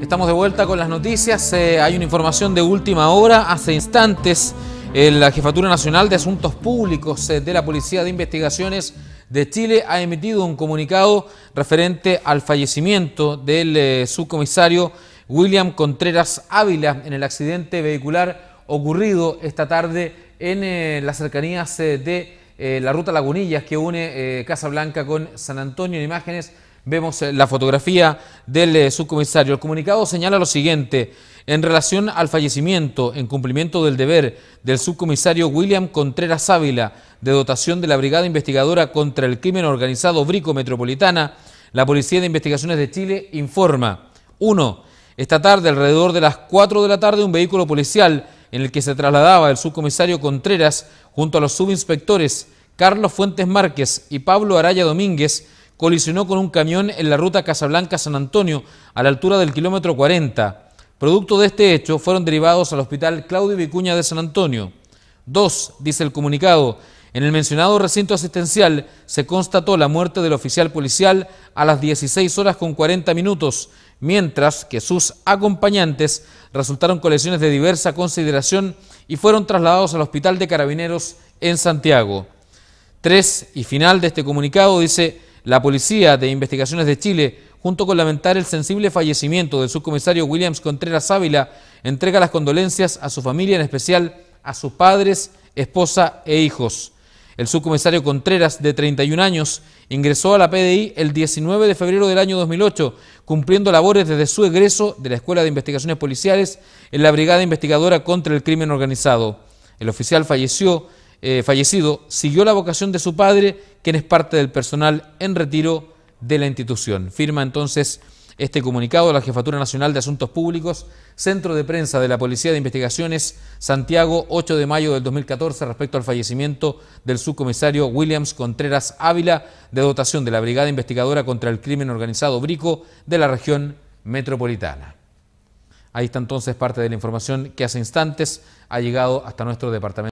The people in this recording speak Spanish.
Estamos de vuelta con las noticias. Eh, hay una información de última hora. Hace instantes, eh, la Jefatura Nacional de Asuntos Públicos eh, de la Policía de Investigaciones de Chile ha emitido un comunicado referente al fallecimiento del subcomisario William Contreras Ávila en el accidente vehicular ocurrido esta tarde en las cercanías de la ruta Lagunillas que une Casa Blanca con San Antonio. En imágenes Vemos eh, la fotografía del eh, subcomisario. El comunicado señala lo siguiente. En relación al fallecimiento, en cumplimiento del deber del subcomisario William Contreras Ávila, de dotación de la Brigada Investigadora contra el Crimen Organizado Brico Metropolitana, la Policía de Investigaciones de Chile informa. 1. Esta tarde, alrededor de las 4 de la tarde, un vehículo policial en el que se trasladaba el subcomisario Contreras junto a los subinspectores Carlos Fuentes Márquez y Pablo Araya Domínguez colisionó con un camión en la ruta Casablanca-San Antonio a la altura del kilómetro 40. Producto de este hecho, fueron derivados al hospital Claudio Vicuña de San Antonio. Dos, dice el comunicado, en el mencionado recinto asistencial se constató la muerte del oficial policial a las 16 horas con 40 minutos, mientras que sus acompañantes resultaron con lesiones de diversa consideración y fueron trasladados al Hospital de Carabineros en Santiago. Tres, y final de este comunicado, dice la Policía de Investigaciones de Chile, junto con lamentar el sensible fallecimiento del subcomisario Williams Contreras Ávila, entrega las condolencias a su familia, en especial a sus padres, esposa e hijos. El subcomisario Contreras, de 31 años, ingresó a la PDI el 19 de febrero del año 2008, cumpliendo labores desde su egreso de la Escuela de Investigaciones Policiales en la Brigada Investigadora contra el Crimen Organizado. El oficial falleció eh, fallecido, siguió la vocación de su padre, quien es parte del personal en retiro de la institución. Firma entonces este comunicado la Jefatura Nacional de Asuntos Públicos, Centro de Prensa de la Policía de Investigaciones, Santiago, 8 de mayo del 2014, respecto al fallecimiento del subcomisario Williams Contreras Ávila, de dotación de la Brigada Investigadora contra el Crimen Organizado Brico de la región metropolitana. Ahí está entonces parte de la información que hace instantes ha llegado hasta nuestro departamento.